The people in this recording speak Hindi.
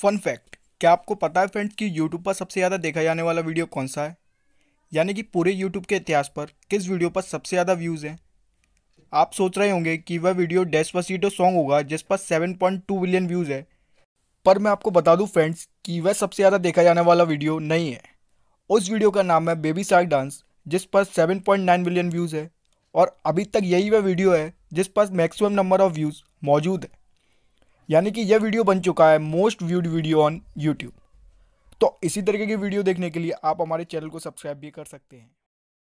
फन फैक्ट क्या आपको पता है फ्रेंड्स कि यूट्यूब पर सबसे ज़्यादा देखा जाने वाला वीडियो कौन सा है यानी कि पूरे यूट्यूब के इतिहास पर किस वीडियो पर सबसे ज़्यादा व्यूज़ हैं आप सोच रहे होंगे कि वह वीडियो वसीटो सॉन्ग होगा जिस पर 7.2 बिलियन व्यूज़ है पर मैं आपको बता दूं फ्रेंड्स कि वह सबसे ज़्यादा देखा जाने वाला वीडियो नहीं है उस वीडियो का नाम है बेबी शार्क डांस जिस पर 7.9 बिलियन व्यूज़ है और अभी तक यही वह वीडियो है जिस पर मैक्सिमम नंबर ऑफ़ व्यूज़ मौजूद है यानी कि यह वीडियो बन चुका है most viewed video on YouTube तो इसी तरीके की वीडियो देखने के लिए आप हमारे चैनल को सब्सक्राइब भी कर सकते हैं